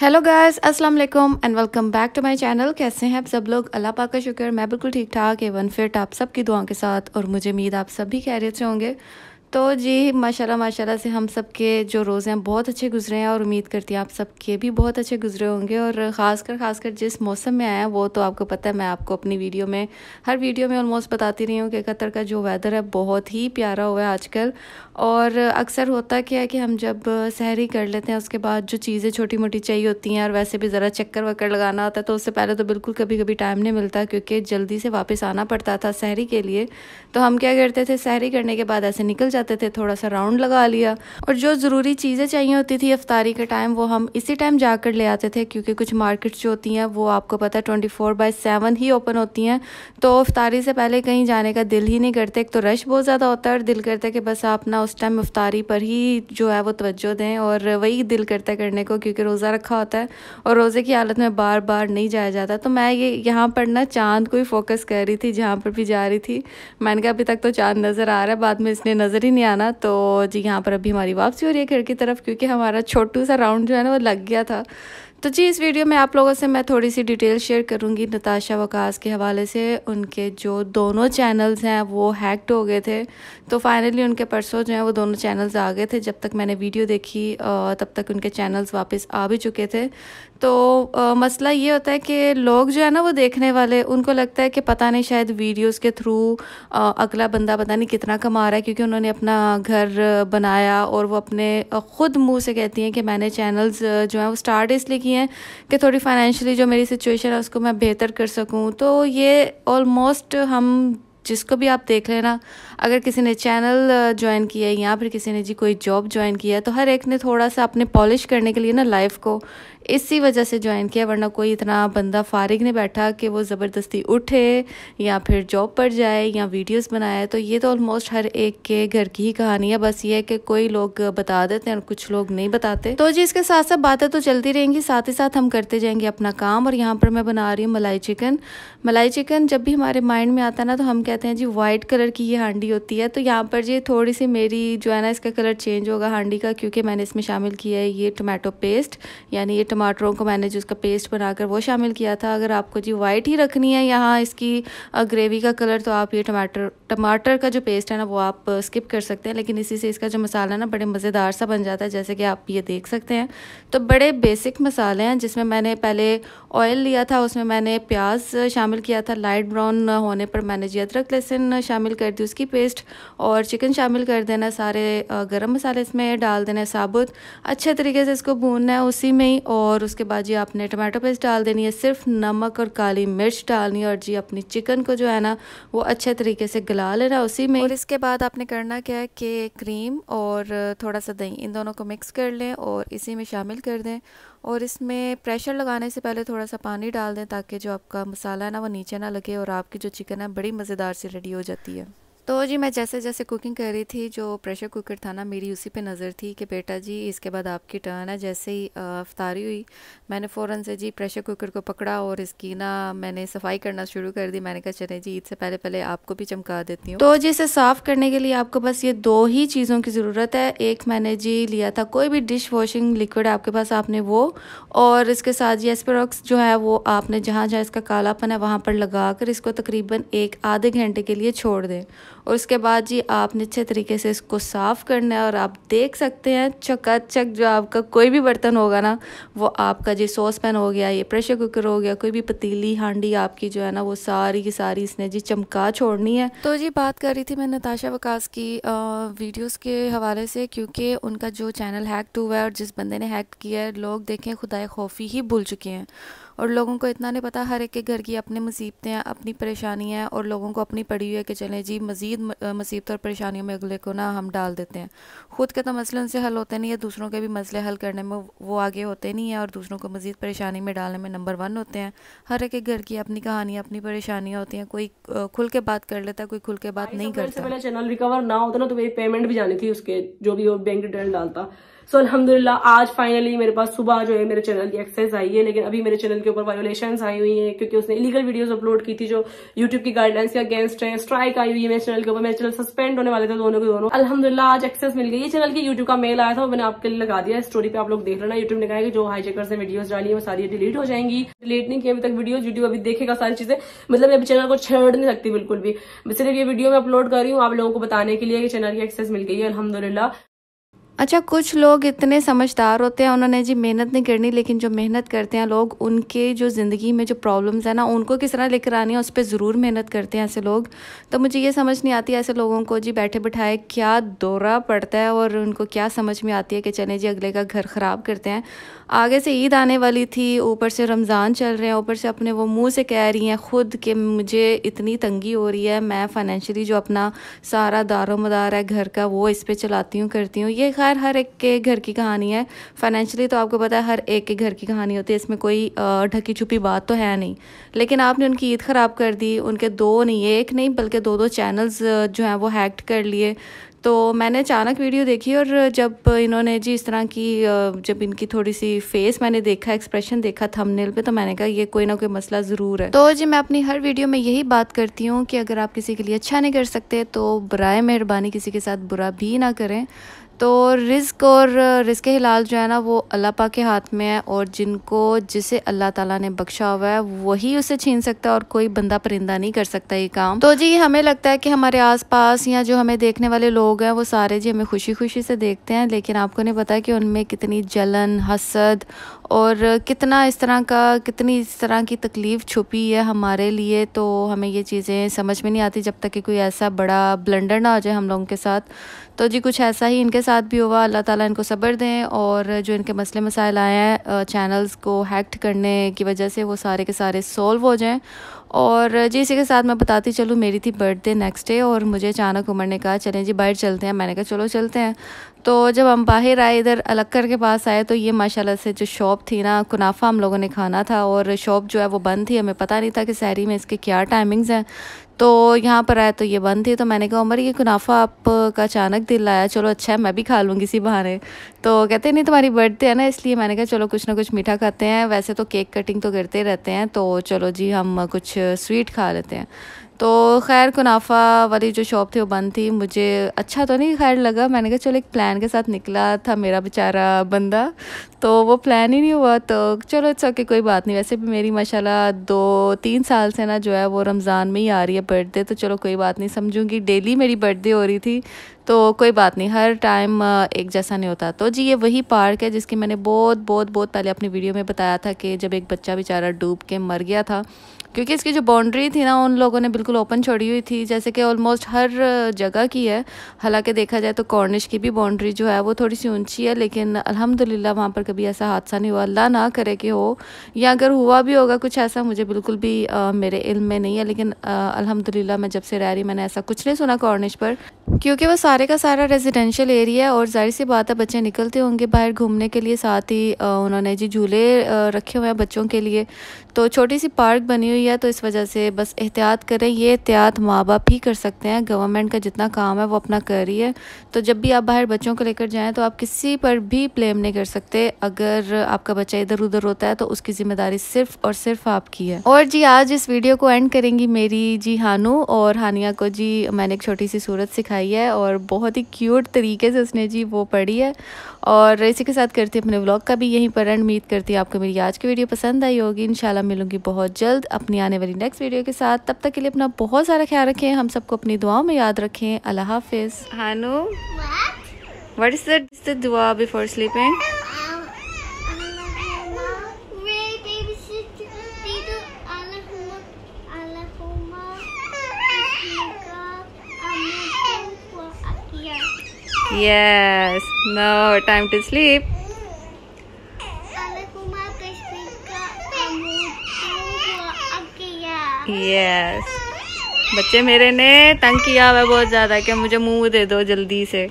hello guys अस्सलाम वालेकुम and welcome back to my channel कैसे हैं आप सब लोग अल्लाह पाक का शुक्र मैं बिल्कुल ठीक ठाक एवन फिट आप सब की दुआओं के साथ और मुझे उम्मीद आप सब भी खैरियत से होंगे तो जी माशाल्लाह माशाल्लाह से हम सब के जो रोज़ हैं बहुत अच्छे गुजरे हैं और उम्मीद करती हैं आप सब के भी बहुत अच्छे गुजरे होंगे और ख़ासकर ख़ासकर जिस मौसम में आया वो तो आपको पता है मैं आपको अपनी वीडियो में हर वीडियो में ऑलमोस्ट बताती रही हूँ कि कतर का जो वेदर है बहुत ही प्यारा हुआ है आजकल और अक्सर होता क्या है कि हम जब सहरी कर लेते हैं उसके बाद जो चीज़ें छोटी मोटी चाहिए होती हैं और वैसे भी ज़रा चक्कर वक्कर लगाना होता है तो उससे पहले तो बिल्कुल कभी कभी टाइम नहीं मिलता क्योंकि जल्दी से वापस आना पड़ता था सहरी के लिए तो हम क्या करते थे सहरी करने के बाद ऐसे निकल जाते थे थोड़ा सा राउंड लगा लिया और जो ज़रूरी चीज़ें चाहिए होती थी अफ्तारी के टाइम वो हम इसी टाइम जाकर ले आते थे क्योंकि कुछ मार्केट्स जो होती हैं वो आपको पता है ट्वेंटी फोर बाई सेवन ही ओपन होती हैं तो अफ्तारी से पहले कहीं जाने का दिल ही नहीं करते एक तो रश बहुत ज़्यादा होता है और दिल करता है कि बस आप ना फर्स्ट टाइम अफ्तारी पर ही जो है वो तवज्जो दें और वही दिल करता है करने को क्योंकि रोज़ा रखा होता है और रोज़े की हालत में बार बार नहीं जाया जाता तो मैं ये यहाँ पर ना चांद को ही फोकस कर रही थी जहाँ पर भी जा रही थी मैंने कहा अभी तक तो चांद नज़र आ रहा है बाद में इसने नज़र ही नहीं आना तो जी यहाँ पर अभी हमारी वापसी हो रही है घर की तरफ क्योंकि हमारा छोटू सा राउंड जो है ना वो लग गया था तो जी इस वीडियो में आप लोगों से मैं थोड़ी सी डिटेल शेयर करूंगी नताशा वकास के हवाले से उनके जो दोनों चैनल्स हैं वो हैक्ड हो गए थे तो फाइनली उनके परसों जो हैं वो दोनों चैनल्स आ गए थे जब तक मैंने वीडियो देखी तब तक उनके चैनल्स वापस आ भी चुके थे तो आ, मसला ये होता है कि लोग जो है ना वो देखने वाले उनको लगता है कि पता नहीं शायद वीडियोस के थ्रू अगला बंदा पता नहीं कितना कमा रहा है क्योंकि उन्होंने अपना घर बनाया और वो अपने ख़ुद मुंह से कहती हैं कि मैंने चैनल्स जो हैं वो स्टार्ट इसलिए किए हैं कि थोड़ी फाइनेंशियली जो मेरी सिचुएशन है उसको मैं बेहतर कर सकूँ तो ये ऑलमोस्ट हम जिसको भी आप देख लेना अगर किसी ने चैनल ज्वाइन किया है या फिर किसी ने जी कोई जॉब ज्वाइन किया है तो हर एक ने थोड़ा सा अपने पॉलिश करने के लिए ना लाइफ को इसी वजह से ज्वाइन किया वरना कोई इतना बंदा फारिग नहीं बैठा कि वो ज़बरदस्ती उठे या फिर जॉब पर जाए या वीडियोस बनाए तो ये तो ऑलमोस्ट हर एक के घर की ही कहानी है बस ये है कि कोई लोग बता देते हैं और कुछ लोग नहीं बताते तो जी इसके साथ साथ बातें तो चलती रहेंगी साथ ही साथ हम करते जाएंगे अपना काम और यहाँ पर मैं बना रही हूँ मलाई चिकन मलाई चिकन जब भी हमारे माइंड में आता है ना तो हम कहते हैं जी वाइट कलर की ये हांडी हांडी होती है तो यहाँ पर जी थोड़ी सी मेरी जो है ना इसका कलर चेंज होगा हांडी का क्योंकि मैंने इसमें शामिल किया है ये टमाटो पेस्ट यानी ये टमाटरों को मैंने जो इसका पेस्ट बनाकर वो शामिल किया था अगर आपको जी वाइट ही रखनी है यहाँ इसकी ग्रेवी का कलर तो आप ये टमाटर टमाटर का जो पेस्ट है ना वो आप स्किप uh, कर सकते हैं लेकिन इसी से इसका जो मसाला ना बड़े मज़ेदार सा बन जाता है जैसे कि आप ये देख सकते हैं तो बड़े बेसिक मसाले हैं जिसमें मैंने पहले ऑयल लिया था उसमें मैंने प्याज uh, शामिल किया था लाइट ब्राउन uh, होने पर मैंने जी अदरक लहसुन शामिल कर दी उसकी पेस्ट और चिकन शामिल कर देना सारे गर्म मसाले इसमें डाल देना है साबुत अच्छे तरीके से इसको भूनना है उसी में ही और उसके बाद जी आपने टमाटो पेस्ट डाल देनी है सिर्फ नमक और काली मिर्च डालनी है और जी अपनी चिकन को जो है ना वो अच्छे तरीके से मिला लेना उसी में और इसके बाद आपने करना क्या है कि क्रीम और थोड़ा सा दही इन दोनों को मिक्स कर लें और इसी में शामिल कर दें और इसमें प्रेशर लगाने से पहले थोड़ा सा पानी डाल दें ताकि जो आपका मसाला है ना वो नीचे ना लगे और आपकी जो चिकन है बड़ी मज़ेदार से रेडी हो जाती है तो जी मैं जैसे जैसे कुकिंग कर रही थी जो प्रेशर कुकर था ना मेरी उसी पे नज़र थी कि बेटा जी इसके बाद आपकी टर्न है जैसे ही अफतारी हुई मैंने फ़ौरन से जी प्रेशर कुकर को पकड़ा और इसकी ना मैंने सफाई करना शुरू कर दी मैंने कहा चले जी ईद से पहले पहले आपको भी चमका देती हूँ तो जी इसे साफ़ करने के लिए आपको बस ये दो ही चीज़ों की ज़रूरत है एक मैंने जी लिया था कोई भी डिश वॉशिंग लिक्विड आपके पास आपने वो और इसके साथ जी एस्पेरोक्स जो है वो आपने जहाँ जहाँ इसका कालापन है वहाँ पर लगा कर इसको तकरीबन एक आधे घंटे के लिए छोड़ दें और उसके बाद जी आपने अच्छे तरीके से इसको साफ़ करना है और आप देख सकते हैं चकाचक जो आपका कोई भी बर्तन होगा ना वो आपका जी सॉस पैन हो गया ये प्रेशर कुकर हो गया कोई भी पतीली हांडी आपकी जो है ना वो सारी की सारी इसने जी चमका छोड़नी है तो जी बात कर रही थी मैं नताशा वकास की वीडियोज़ वीडियोस के हवाले से क्योंकि उनका जो चैनल हैक टू हुआ है और जिस बंदे ने हैक किया है लोग देखें खुदाए खौफी ही भूल चुके हैं और लोगों को इतना नहीं पता हर एक के घर की अपनी मुसीबतें हैं अपनी परेशानियाँ हैं और लोगों को अपनी पड़ी हुई है कि चलें जी मज़ीद मुसीबत और परेशानियों में अगले को ना हम डाल देते हैं ख़ुद के तो मसले उनसे हल होते नहीं है दूसरों के भी मसले हल करने में वो आगे होते नहीं है और दूसरों को मज़ीद परेशानी में डालने में नंबर वन होते हैं हर एक के घर की अपनी कहानियाँ अपनी परेशानियाँ होती हैं कोई खुल के बात कर लेता है कोई खुल के बात नहीं करता पहले चैनल रिकवर ना होता तो ना तो मेरी पेमेंट भी जानी थी उसके जो भी वो बैंक डिटेल डालता सो so, अलहमदिल्ला आज फाइनली मेरे पास सुबह जो है मेरे चैनल की एक्सेस आई है लेकिन अभी मेरे चैनल के ऊपर वायोलेशन आई हुई है क्योंकि उसने इलीगल वीडियोज अपलोड की थी जो यूट्यूब की गाइडलाइंस के अगेंस्ट है स्ट्राइक आई हुई है मेरे चैनल के ऊपर मेरे चैनल सस्पेंड होने वाले थे दोनों के दोनों अलहमदिल्ला आज एक्सेस मिल गई चैनल की यूट्यूब का मेल आया था मैंने आपके लिए लगा दिया स्टोरी पे आप लोग देख लेना यूट्यूब ने कहा कि जो हाई चेकर ने वीडियो डाली है वो सारी डिलीट हो जाएंगी डिलीट नहीं किया अभी तक वीडियो यूट्यूब अभी देखेगा सारी चीजें मतलब मैं चैनल को छेड़ नहीं सकती बिल्कुल भी सिर्फ ये वीडियो मैं अपलोड कर रही हूँ आप लोगों को बताने के लिए कि चैनल की एक्सेस मिल गई है अलहमदुल्ला अच्छा कुछ लोग इतने समझदार होते हैं उन्होंने जी मेहनत नहीं करनी लेकिन जो मेहनत करते हैं लोग उनके जो ज़िंदगी में जो प्रॉब्लम्स हैं ना उनको किस तरह लेकर आनी है उस पर ज़रूर मेहनत करते हैं ऐसे लोग तो मुझे ये समझ नहीं आती ऐसे लोगों को जी बैठे बैठाए क्या दौरा पड़ता है और उनको क्या समझ में आती है कि चले जी अगले का घर ख़राब करते हैं आगे से ईद आने वाली थी ऊपर से रमज़ान चल रहे हैं ऊपर से अपने वो मुंह से कह रही हैं ख़ुद कि मुझे इतनी तंगी हो रही है मैं फाइनेंशली जो अपना सारा दारो मदार है घर का वो इस पर चलाती हूँ करती हूँ ये खैर हर एक के घर की कहानी है फाइनेंशली तो आपको पता है हर एक के घर की कहानी होती है इसमें कोई ढकी छुपी बात तो है नहीं लेकिन आपने उनकी ईद ख़राब कर दी उनके दो नहीं एक नहीं बल्कि दो दो चैनल्स जो हैं वो हैक्ट कर लिए तो मैंने अचानक वीडियो देखी और जब इन्होंने जी इस तरह की जब इनकी थोड़ी सी फेस मैंने देखा एक्सप्रेशन देखा थंबनेल पे तो मैंने कहा ये कोई ना कोई मसला ज़रूर है तो जी मैं अपनी हर वीडियो में यही बात करती हूँ कि अगर आप किसी के लिए अच्छा नहीं कर सकते तो बर मेहरबानी किसी के साथ बुरा भी ना करें तो रिस्क और रिज़ हिलाल जो है ना वो अल्लाह पा के हाथ में है और जिनको जिसे अल्लाह ताला ने बख्शा हुआ है वही उसे छीन सकता है और कोई बंदा परिंदा नहीं कर सकता ये काम तो जी हमें लगता है कि हमारे आसपास या जो हमें देखने वाले लोग हैं वो सारे जी हमें खुशी खुशी से देखते हैं लेकिन आपको नहीं पता कि उनमें कितनी जलन हसद और कितना इस तरह का कितनी इस तरह की तकलीफ़ छुपी है हमारे लिए तो हमें ये चीज़ें समझ में नहीं आती जब तक कि कोई ऐसा बड़ा ब्लंडर ना हो जाए हम लोगों के साथ तो जी कुछ ऐसा ही इनके साथ भी हुआ अल्लाह ताला इनको सब्र दें और जो इनके मसले मसाइल आए हैं चैनल्स को हैक्ट करने की वजह से वो सारे के सारे सॉल्व हो जाएं और जी इसी के साथ मैं बताती चलूँ मेरी थी बर्थडे नेक्स्ट डे और मुझे अचानक उमर ने कहा चलें जी बाहर चलते हैं मैंने कहा चलो चलते हैं तो जब हम बाहर आए इधर अलक्कर के पास आए तो ये माशाल्लाह से जो शॉप थी ना कुनाफा हम लोगों ने खाना था और शॉप जो है वो बंद थी हमें पता नहीं था कि सैरी में इसके क्या टाइमिंग्स हैं तो यहाँ पर आए तो ये बंद थी तो मैंने कहा उमर ये कुनाफा आपका अचानक दिल लाया चलो अच्छा है मैं भी खा लूँगी इसी बहाने तो कहते नहीं तुम्हारी बर्थडे है ना इसलिए मैंने कहा चलो कुछ ना कुछ मीठा खाते हैं वैसे तो केक कटिंग तो करते रहते हैं तो चलो जी हम कुछ स्वीट खा लेते हैं तो खैर कुनाफा वाली जो शॉप थी वो बंद थी मुझे अच्छा तो नहीं खैर लगा मैंने कहा चलो एक प्लान के साथ निकला था मेरा बेचारा बंदा तो वो प्लान ही नहीं हुआ तो चलो इट्स ओके कोई बात नहीं वैसे भी मेरी माशाल्लाह दो तीन साल से ना जो है वो रमज़ान में ही आ रही है बर्थडे तो चलो कोई बात नहीं समझूंगी डेली मेरी बर्थडे हो रही थी तो कोई बात नहीं हर टाइम एक जैसा नहीं होता तो जी ये वही पार्क है जिसकी मैंने बहुत बहुत बहुत पहले अपनी वीडियो में बताया था कि जब एक बच्चा बेचारा डूब के मर गया था क्योंकि इसकी जो बाउंड्री थी ना उन लोगों ने बिल्कुल ओपन छोड़ी हुई थी जैसे कि ऑलमोस्ट हर जगह की है हालांकि देखा जाए तो कॉर्निश की भी बाउंड्री जो है वो थोड़ी सी ऊंची है लेकिन अल्हम्दुलिल्लाह वहाँ पर कभी ऐसा हादसा नहीं हुआ अल्लाह ना करे कि हो या अगर हुआ भी होगा कुछ ऐसा मुझे बिल्कुल भी आ, मेरे इल्म में नहीं है लेकिन अलहमदिल्ला मैं जब से रह रही मैंने ऐसा कुछ नहीं सुना कॉर्निश पर क्योंकि वो सारे का सारा रेजिडेंशियल एरिया है और जाहिर सी बात है बच्चे निकलते होंगे बाहर घूमने के लिए साथ ही उन्होंने जी झूले रखे हुए हैं बच्चों के लिए तो छोटी सी पार्क बनी हुई है है तो इस वजह से बस एहतियात करें ये एहतियात माँ बाप ही कर सकते हैं गवर्नमेंट का जितना काम है वो अपना कर रही है तो जब भी आप बाहर बच्चों को लेकर जाएं तो आप किसी पर भी ब्लेम नहीं कर सकते अगर आपका बच्चा इधर उधर होता है तो उसकी जिम्मेदारी सिर्फ और सिर्फ आपकी है और जी आज इस वीडियो को एंड करेंगी मेरी जी हानू और हानिया को जी मैंने एक छोटी सी सूरत सिखाई है और बहुत ही क्यूट तरीके से उसने जी वो पढ़ी है और इसी के साथ करती अपने ब्लॉग का भी यहीं पर एंड उम्मीद करती है आपको मेरी आज की वीडियो पसंद आई होगी इन मिलूंगी बहुत जल्द अपने ની આને વાલી નેક્સ્ટ વિડિયો કે સાથ તબ તક કે લિયે અપના બહોત sara ખ્યાલ રખે હમ સબકો અપની દુઆ મે યાદ રખે અલ્લાહ હફિઝ હા no what what is the is the દુઆ બિફોર સ્લીપિંગ વે બે વિસીડ આલાહુમ આલાકુમા અમુન કુઆકિયા yes no time to sleep yes बच्चे मेरे ने तंग किया हुआ बहुत ज़्यादा कि मुझे मुंह दे दो जल्दी से